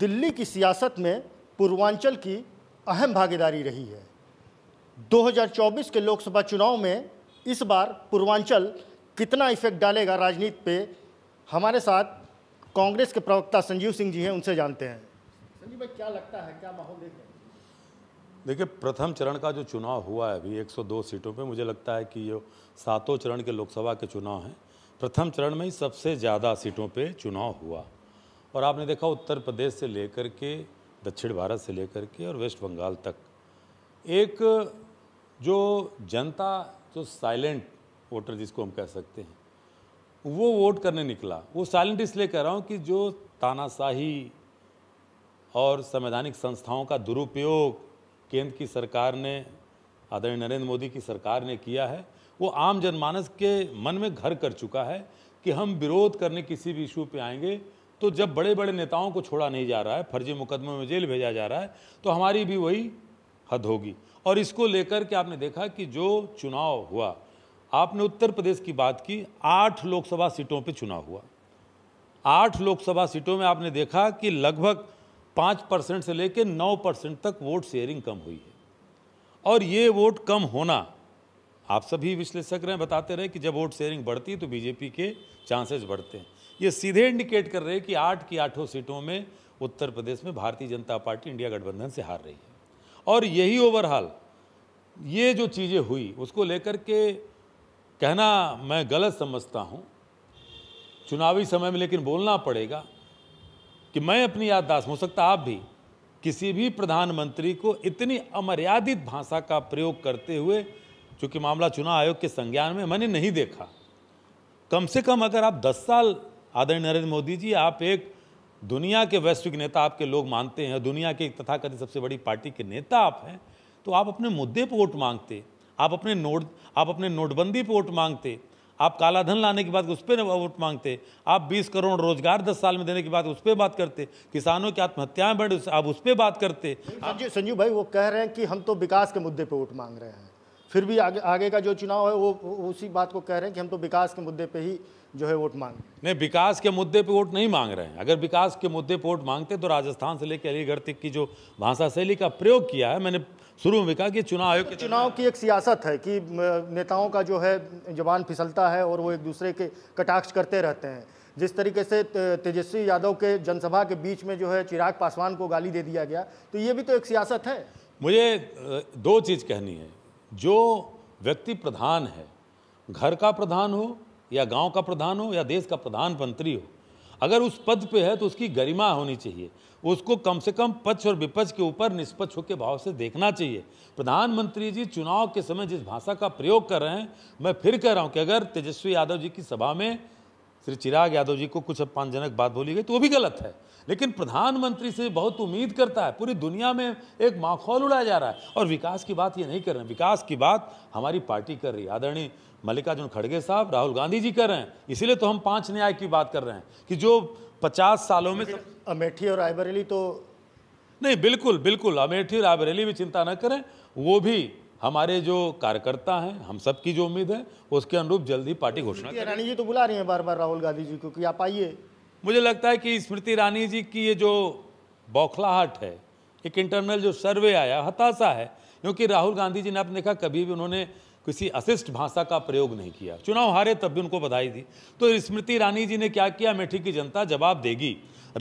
दिल्ली की सियासत में पूर्वांचल की अहम भागीदारी रही है 2024 के लोकसभा चुनाव में इस बार पूर्वांचल कितना इफेक्ट डालेगा राजनीति पे हमारे साथ कांग्रेस के प्रवक्ता संजीव सिंह जी हैं उनसे जानते हैं संजीव भाई क्या लगता है क्या माहौल देख देखिए प्रथम चरण का जो चुनाव हुआ है अभी 102 सीटों पे मुझे लगता है कि ये सातों चरण के लोकसभा के चुनाव हैं प्रथम चरण में ही सबसे ज़्यादा सीटों पे चुनाव हुआ और आपने देखा उत्तर प्रदेश से लेकर के दक्षिण भारत से लेकर के और वेस्ट बंगाल तक एक जो जनता जो साइलेंट वोटर जिसको हम कह सकते हैं वो वोट करने निकला वो साइलेंट इसलिए कह रहा हूँ कि जो तानाशाही और संवैधानिक संस्थाओं का दुरुपयोग केंद्र की सरकार ने आदरणीय नरेंद्र मोदी की सरकार ने किया है वो आम जनमानस के मन में घर कर चुका है कि हम विरोध करने किसी भी इशू पे आएंगे तो जब बड़े बड़े नेताओं को छोड़ा नहीं जा रहा है फर्जी मुकदमे में जेल भेजा जा रहा है तो हमारी भी वही हद होगी और इसको लेकर के आपने देखा कि जो चुनाव हुआ आपने उत्तर प्रदेश की बात की आठ लोकसभा सीटों पर चुनाव हुआ आठ लोकसभा सीटों में आपने देखा कि लगभग पाँच परसेंट से लेकर नौ परसेंट तक वोट शेयरिंग कम हुई है और ये वोट कम होना आप सभी विश्लेषक रहे बताते रहे कि जब वोट शेयरिंग बढ़ती तो बीजेपी के चांसेस बढ़ते हैं ये सीधे इंडिकेट कर रहे हैं कि आठ की आठों सीटों में उत्तर प्रदेश में भारतीय जनता पार्टी इंडिया गठबंधन से हार रही है और यही ओवरऑल ये जो चीज़ें हुई उसको लेकर के कहना मैं गलत समझता हूँ चुनावी समय में लेकिन बोलना पड़ेगा कि मैं अपनी याददाश्त हो सकता आप भी किसी भी प्रधानमंत्री को इतनी अमर्यादित भाषा का प्रयोग करते हुए चूँकि मामला चुनाव आयोग के संज्ञान में मैंने नहीं देखा कम से कम अगर आप 10 साल आदरणीय नरेंद्र मोदी जी आप एक दुनिया के वैश्विक नेता आपके लोग मानते हैं दुनिया के तथाकथित सबसे बड़ी पार्टी के नेता आप हैं तो आप अपने मुद्दे पर वोट मांगते आप अपने नोट आप अपने नोटबंदी पर वोट मांगते आप कालाधन लाने की बात उस पर वोट मांगते आप 20 करोड़ रोजगार 10 साल में देने की बात उस पर बात करते किसानों की आत्महत्याएं बढ़ आप उस पर बात करते संजीव भाई वो कह रहे हैं कि हम तो विकास के मुद्दे पर वोट मांग रहे हैं फिर भी आगे आगे का जो चुनाव है वो उसी बात को कह रहे हैं कि हम तो विकास के मुद्दे पे ही जो है वोट मांग नहीं विकास के मुद्दे पे वोट नहीं मांग रहे हैं अगर विकास के मुद्दे पे वोट मांगते तो राजस्थान से लेकर अलीगढ़ तक की जो भाषा शैली का प्रयोग किया है मैंने शुरू में कहा कि चुनाव आयोग के चुनाव की एक सियासत है कि नेताओं का जो है जवान फिसलता है और वो एक दूसरे के कटाक्ष करते रहते हैं जिस तरीके से तेजस्वी यादव के जनसभा के बीच में जो है चिराग पासवान को गाली दे दिया गया तो ये भी तो एक सियासत है मुझे दो चीज़ कहनी है जो व्यक्ति प्रधान है घर का प्रधान हो या गांव का प्रधान हो या देश का प्रधानमंत्री हो अगर उस पद पे है तो उसकी गरिमा होनी चाहिए उसको कम से कम पक्ष और विपक्ष के ऊपर निष्पक्ष होकर भाव से देखना चाहिए प्रधानमंत्री जी चुनाव के समय जिस भाषा का प्रयोग कर रहे हैं मैं फिर कह रहा हूँ कि अगर तेजस्वी यादव जी की सभा में श्री चिराग यादव जी को कुछ अपमानजनक बात बोली गई तो वो भी गलत है लेकिन प्रधानमंत्री से बहुत उम्मीद करता है पूरी दुनिया में एक माखौल उड़ाया जा रहा है और विकास की बात ये नहीं कर रहे हैं विकास की बात हमारी पार्टी कर रही है आदरणीय मल्लिकार्जुन खड़गे साहब राहुल गांधी जी कर रहे हैं इसीलिए तो हम पाँच न्याय की बात कर रहे हैं कि जो पचास सालों में अमेठी और रायबरेली तो नहीं बिल्कुल बिल्कुल अमेठी और रायबरेली भी चिंता न करें वो भी हमारे जो कार्यकर्ता हैं हम सब की जो उम्मीद है उसके अनुरूप जल्दी पार्टी घोषणा रानी जी तो बुला रही हैं बार बार राहुल गांधी जी को कि आप आइए मुझे लगता है कि स्मृति ईरानी जी की ये जो बौखलाहट है एक इंटरनल जो सर्वे आया हताशा है क्योंकि राहुल गांधी जी ने आपने देखा कभी भी उन्होंने किसी अशिष्ट भाषा का प्रयोग नहीं किया चुनाव हारे तब भी उनको बधाई दी तो स्मृति ईरानी जी ने क्या किया अमेठी की जनता जवाब देगी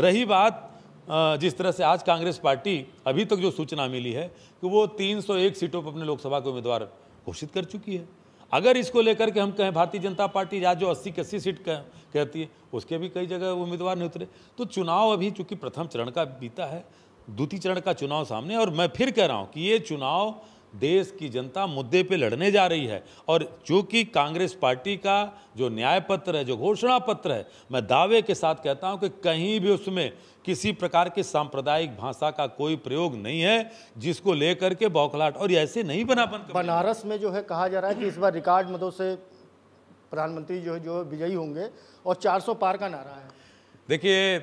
रही बात जिस तरह से आज कांग्रेस पार्टी अभी तक जो सूचना मिली है कि वो 301 सीटों पर अपने लोकसभा के उम्मीदवार घोषित कर चुकी है अगर इसको लेकर के हम कहें भारतीय जनता पार्टी आज जो अस्सी अस्सी सीट कह, कहती है उसके भी कई जगह उम्मीदवार नहीं उतरे तो चुनाव अभी चूंकि प्रथम चरण का बीता है द्वितीय चरण का चुनाव सामने और मैं फिर कह रहा हूँ कि ये चुनाव देश की जनता मुद्दे पे लड़ने जा रही है और चूंकि कांग्रेस पार्टी का जो न्याय पत्र है जो घोषणा पत्र है मैं दावे के साथ कहता हूं कि कहीं भी उसमें किसी प्रकार की सांप्रदायिक भाषा का कोई प्रयोग नहीं है जिसको लेकर के बौखलाट और ऐसे नहीं बना बन बनारस में जो है कहा जा रहा है कि इस बार रिकॉर्ड मतों से प्रधानमंत्री जो है जो विजयी होंगे और चार पार का नारा है देखिए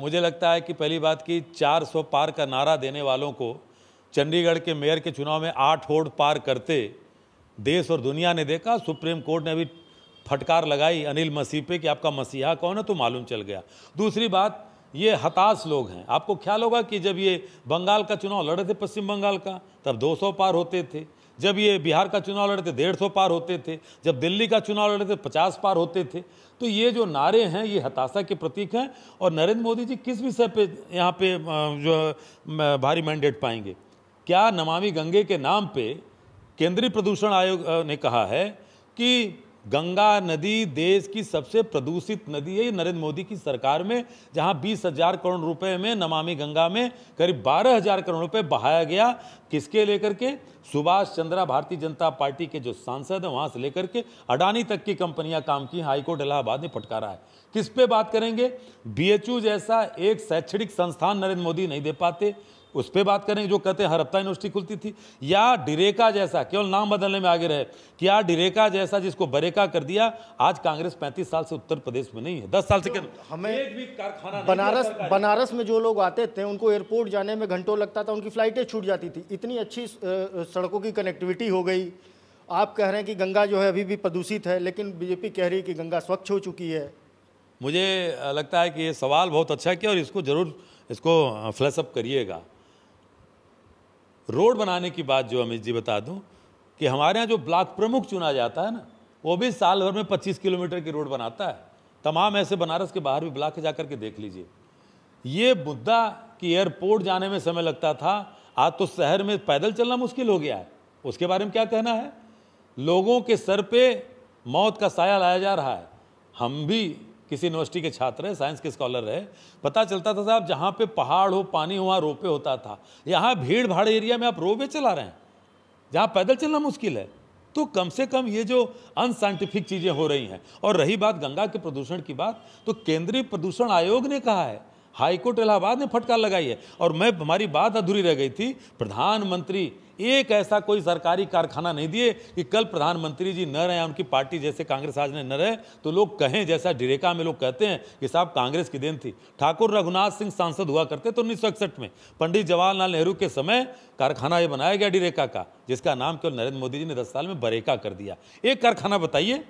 मुझे लगता है कि पहली बात की चार पार का नारा देने वालों को चंडीगढ़ के मेयर के चुनाव में आठ होड़ पार करते देश और दुनिया ने देखा सुप्रीम कोर्ट ने भी फटकार लगाई अनिल मसीह पे कि आपका मसीहा कौन है तो मालूम चल गया दूसरी बात ये हताश लोग हैं आपको ख्याल होगा कि जब ये बंगाल का चुनाव लड़े थे पश्चिम बंगाल का तब 200 पार होते थे जब ये बिहार का चुनाव लड़े थे डेढ़ सौ पार होते थे जब दिल्ली का चुनाव लड़े थे पचास पार होते थे तो ये जो नारे हैं ये हताशा के प्रतीक हैं और नरेंद्र मोदी जी किस विषय पे यहाँ पे जो भारी मैंडेट पाएंगे क्या नमामि गंगे के नाम पे केंद्रीय प्रदूषण आयोग ने कहा है कि गंगा नदी देश की सबसे प्रदूषित नदी है नरेंद्र मोदी की सरकार में जहां बीस हजार करोड़ रुपए में नमामि गंगा में करीब बारह हजार करोड़ रुपए बहाया गया किसके लेकर के सुभाष चंद्रा भारतीय जनता पार्टी के जो सांसद हैं वहां से लेकर के अडानी तक की कंपनियां काम की हाईकोर्ट इलाहाबाद ने फटकारा है किस पे बात करेंगे बी जैसा एक शैक्षणिक संस्थान नरेंद्र मोदी नहीं दे पाते उस पर बात करेंगे जो कहते हैं हर हफ्ता यूनिवर्सिटी खुलती थी या डिरेका जैसा केवल नाम बदलने में आगे रहे कि यार डिरेका जैसा जिसको बरेका कर दिया आज कांग्रेस 35 साल से उत्तर प्रदेश में नहीं है 10 साल से कर, हमें एक भी कारखाना बनारस बनारस में जो लोग आते थे उनको एयरपोर्ट जाने में घंटों लगता था उनकी फ्लाइटें छूट जाती थी इतनी अच्छी सड़कों की कनेक्टिविटी हो गई आप कह रहे हैं कि गंगा जो है अभी भी प्रदूषित है लेकिन बीजेपी कह रही है कि गंगा स्वच्छ हो चुकी है मुझे लगता है कि ये सवाल बहुत अच्छा किया और इसको ज़रूर इसको फ्लैशअप करिएगा रोड बनाने की बात जो अमित जी बता दूं कि हमारे यहाँ जो ब्लॉक प्रमुख चुना जाता है ना वो भी साल भर में 25 किलोमीटर की रोड बनाता है तमाम ऐसे बनारस के बाहर भी ब्लॉक जा करके देख लीजिए ये मुद्दा कि एयरपोर्ट जाने में समय लगता था आज तो शहर में पैदल चलना मुश्किल हो गया है उसके बारे में क्या कहना है लोगों के सर पे मौत का साया लाया जा रहा है हम भी किसी यूनिवर्सिटी के छात्र है साइंस के स्कॉलर रहे पता चलता था साहब जहाँ पे पहाड़ हो पानी हो वहाँ रोपे होता था यहाँ भीड़ भाड़ एरिया में आप रोपे चला रहे हैं जहाँ पैदल चलना मुश्किल है तो कम से कम ये जो अनसाइंटिफिक चीज़ें हो रही हैं और रही बात गंगा के प्रदूषण की बात तो केंद्रीय प्रदूषण आयोग ने कहा है हाईकोर्ट इलाहाबाद ने फटकार लगाई है और मैं हमारी बात अधूरी रह गई थी प्रधानमंत्री एक ऐसा कोई सरकारी कारखाना नहीं दिए कि कल प्रधानमंत्री जी न रहे उनकी पार्टी जैसे कांग्रेस आज ने न रहे तो लोग कहें जैसा डिरेका में लोग कहते हैं कि साहब कांग्रेस की देन थी ठाकुर रघुनाथ सिंह सांसद हुआ करते तो उन्नीस में पंडित जवाहरलाल नेहरू के समय कारखाना ये बनाया गया डिरेका का जिसका नाम केवल नरेंद्र मोदी जी ने दस साल में बरेका कर दिया एक कारखाना बताइए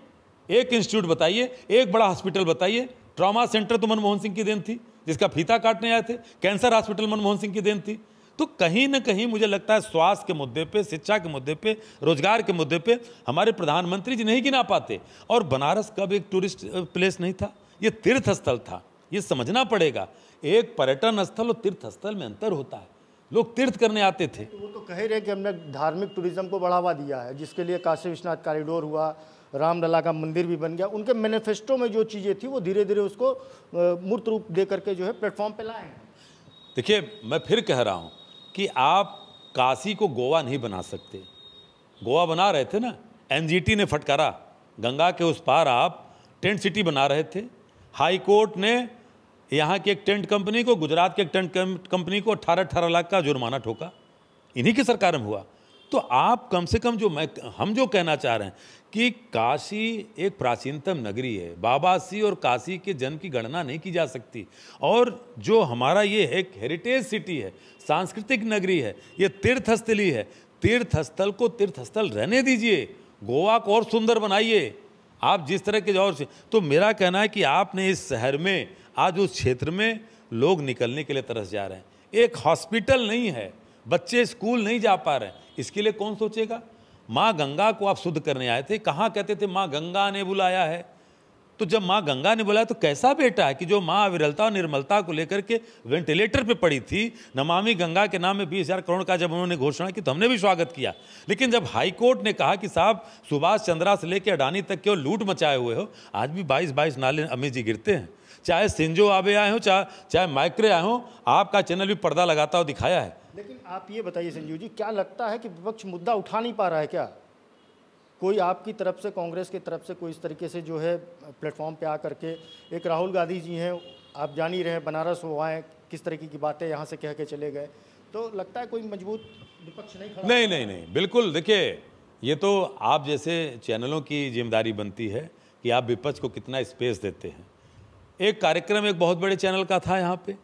एक इंस्टीट्यूट बताइए एक बड़ा हॉस्पिटल बताइए ट्रॉमा सेंटर तो मनमोहन सिंह की देन थी जिसका फीता काटने आए थे कैंसर हॉस्पिटल मनमोहन सिंह की देन थी तो कहीं ना कहीं मुझे लगता है स्वास्थ्य के मुद्दे पे शिक्षा के मुद्दे पे रोजगार के मुद्दे पे हमारे प्रधानमंत्री जी नहीं गिना पाते और बनारस कब एक टूरिस्ट प्लेस नहीं था ये तीर्थ स्थल था ये समझना पड़ेगा एक पर्यटन स्थल और तीर्थ स्थल में अंतर होता है लोग तीर्थ करने आते थे तो वो तो कह रहे कि हमने धार्मिक टूरिज्म को बढ़ावा दिया है जिसके लिए काशी विश्वनाथ कॉरिडोर हुआ रामलला का मंदिर भी बन गया उनके मैनिफेस्टो में जो चीज़ें थी वो धीरे धीरे उसको मूर्त रूप दे करके जो है प्लेटफॉर्म पर लाए हैं देखिए मैं फिर कह रहा हूँ कि आप काशी को गोवा नहीं बना सकते गोवा बना रहे थे ना एनजीटी ने फटकारा गंगा के उस पार आप टेंट सिटी बना रहे थे हाई कोर्ट ने यहाँ की एक टेंट कंपनी को गुजरात के एक टेंट कंपनी को अट्ठारह अट्ठारह लाख का जुर्माना ठोका इन्हीं की सरकार में हुआ तो आप कम से कम जो मैं हम जो कहना चाह रहे हैं कि काशी एक प्राचीनतम नगरी है बाबासी और काशी के जन्म की गणना नहीं की जा सकती और जो हमारा ये एक हेरिटेज सिटी है सांस्कृतिक नगरी है ये तीर्थस्थली है तीर्थस्थल को तीर्थस्थल रहने दीजिए गोवा को और सुंदर बनाइए आप जिस तरह के और तो मेरा कहना है कि आपने इस शहर में आज उस क्षेत्र में लोग निकलने के लिए तरस जा रहे हैं एक हॉस्पिटल नहीं है बच्चे स्कूल नहीं जा पा रहे हैं इसके लिए कौन सोचेगा माँ गंगा को आप शुद्ध करने आए थे कहाँ कहते थे माँ गंगा ने बुलाया है तो जब माँ गंगा ने बुलाया तो कैसा बेटा है कि जो माँ विरलता और निर्मलता को लेकर के वेंटिलेटर पे पड़ी थी नमामि गंगा के नाम में बीस हज़ार करोड़ का जब उन्होंने घोषणा की तो हमने भी स्वागत किया लेकिन जब हाईकोर्ट ने कहा कि साहब सुभाष चंद्रा से लेकर अडानी तक के लूट मचाए हुए हो आज भी बाईस बाईस नाले अमित जी गिरते हैं चाहे सिंजो आबे आए हों चाहे चाहे माइक्रे आए हों आपका चैनल भी पर्दा लगाता हुआ दिखाया है लेकिन आप ये बताइए संजीव जी क्या लगता है कि विपक्ष मुद्दा उठा नहीं पा रहा है क्या कोई आपकी तरफ से कांग्रेस की तरफ से कोई इस तरीके से जो है प्लेटफॉर्म पे आ करके एक राहुल गांधी जी हैं आप जान ही रहे हैं बनारस हो आए किस तरीके की बातें यहाँ से कह के चले गए तो लगता है कोई मजबूत विपक्ष नहीं खड़ा नहीं नहीं नहीं बिल्कुल देखिए ये तो आप जैसे चैनलों की जिम्मेदारी बनती है कि आप विपक्ष को कितना स्पेस देते हैं एक कार्यक्रम एक बहुत बड़े चैनल का था यहाँ पर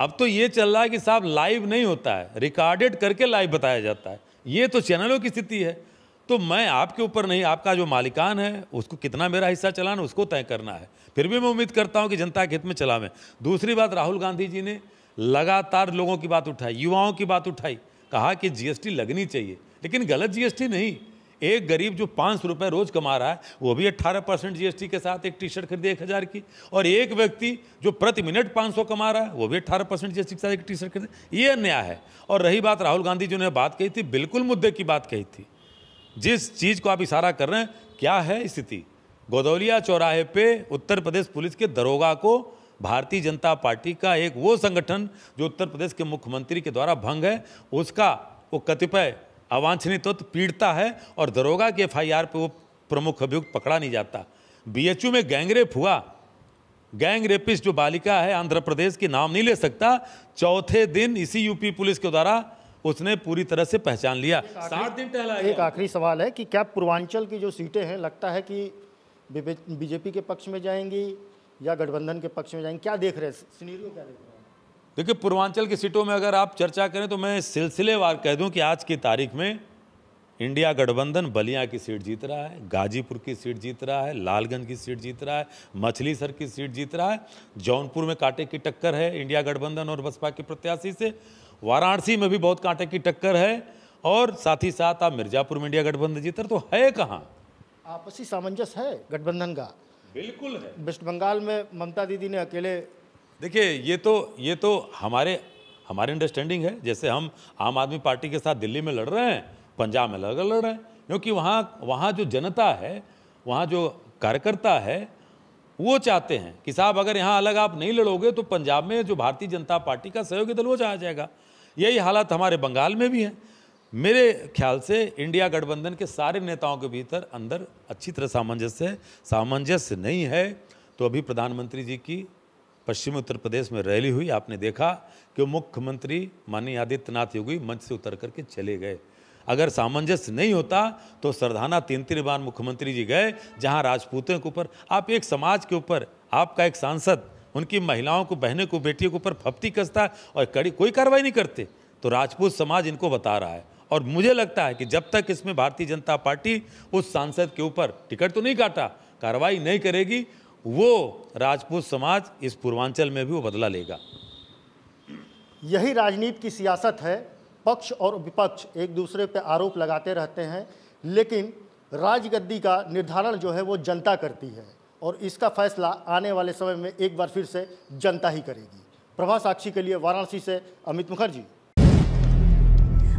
अब तो ये चल रहा है कि साहब लाइव नहीं होता है रिकॉर्डेड करके लाइव बताया जाता है ये तो चैनलों की स्थिति है तो मैं आपके ऊपर नहीं आपका जो मालिकान है उसको कितना मेरा हिस्सा चलाना उसको तय करना है फिर भी मैं उम्मीद करता हूँ कि जनता के हित में चला मैं दूसरी बात राहुल गांधी जी ने लगातार लोगों की बात उठाई युवाओं की बात उठाई कहा कि जीएसटी लगनी चाहिए लेकिन गलत जीएसटी नहीं एक गरीब जो पाँच सौ रुपये रोज़ कमा रहा है वो भी अट्ठारह परसेंट जीएसटी के साथ एक टी शर्ट खरीदे एक हज़ार की और एक व्यक्ति जो प्रति मिनट पाँच सौ कमा रहा है वो भी अट्ठारह परसेंट जीएसटी के साथ एक टी शर्ट खरीदे ये अन्याय है और रही बात राहुल गांधी जी ने बात कही थी बिल्कुल मुद्दे की बात कही थी जिस चीज़ को आप इशारा कर रहे हैं क्या है स्थिति गोदौलिया चौराहे पे उत्तर प्रदेश पुलिस के दरोगा को भारतीय जनता पार्टी का एक वो संगठन जो उत्तर प्रदेश के मुख्यमंत्री के द्वारा भंग है उसका वो कतिपय अवांछनीय तत्व तो पीड़ता है और दरोगा के एफ आई आर वो प्रमुख अभियुक्त पकड़ा नहीं जाता बीएचयू में गैंगरेप हुआ गैंग जो बालिका है आंध्र प्रदेश की नाम नहीं ले सकता चौथे दिन इसी यूपी पुलिस के द्वारा उसने पूरी तरह से पहचान लिया सात दिन टहला एक आखिरी सवाल है कि क्या पूर्वांचल की जो सीटें हैं लगता है कि बीजेपी के पक्ष में जाएंगी या गठबंधन के पक्ष में जाएंगी क्या देख रहे हैं सीनियर क्या देख रहे हैं देखिए पूर्वांचल की सीटों में अगर आप चर्चा करें तो मैं सिलसिलेवार कह दूं कि आज की तारीख में इंडिया गठबंधन बलिया की सीट जीत रहा है गाजीपुर की सीट जीत रहा है लालगंज की सीट जीत रहा है मछलीसर की सीट जीत रहा है जौनपुर में कांटे की टक्कर है इंडिया गठबंधन और बसपा के प्रत्याशी से वाराणसी में भी बहुत कांटे की टक्कर है और साथ ही साथ आप मिर्जापुर में इंडिया गठबंधन जीत रहे तो है कहाँ आपसी सामंजस्य है गठबंधन का बिल्कुल है वेस्ट बंगाल में ममता दीदी ने अकेले देखिए ये तो ये तो हमारे हमारे अंडरस्टैंडिंग है जैसे हम आम आदमी पार्टी के साथ दिल्ली में लड़ रहे हैं पंजाब में लड़ लड़ रहे हैं क्योंकि वहाँ वहाँ जो जनता है वहाँ जो कार्यकर्ता है वो चाहते हैं कि साहब अगर यहाँ अलग आप नहीं लड़ोगे तो पंजाब में जो भारतीय जनता पार्टी का सहयोगी दल वो चाह जाएगा यही हालात हमारे बंगाल में भी हैं मेरे ख्याल से इंडिया गठबंधन के सारे नेताओं के भीतर अंदर अच्छी तरह सामंजस्य है सामंजस्य नहीं है तो अभी प्रधानमंत्री जी की पश्चिमी उत्तर प्रदेश में रैली हुई आपने देखा कि मुख्यमंत्री माननीय आदित्यनाथ योगी मंच से उतर करके चले गए अगर सामंजस्य नहीं होता तो सरधाना तीन तीन बार मुख्यमंत्री जी गए जहां राजपूतों के ऊपर आप एक समाज के ऊपर आपका एक सांसद उनकी महिलाओं को बहनों को बेटियों के ऊपर फप्ती कसता और कड़ी कोई कार्रवाई नहीं करते तो राजपूत समाज इनको बता रहा है और मुझे लगता है कि जब तक इसमें भारतीय जनता पार्टी उस सांसद के ऊपर टिकट तो नहीं काटा कार्रवाई नहीं करेगी वो राजपूत समाज इस पूर्वांचल में भी वो बदला लेगा यही राजनीति की सियासत है पक्ष और विपक्ष एक दूसरे पर आरोप लगाते रहते हैं लेकिन राजगद्दी का निर्धारण जो है वो जनता करती है और इसका फैसला आने वाले समय में एक बार फिर से जनता ही करेगी प्रभा साक्षी के लिए वाराणसी से अमित मुखर्जी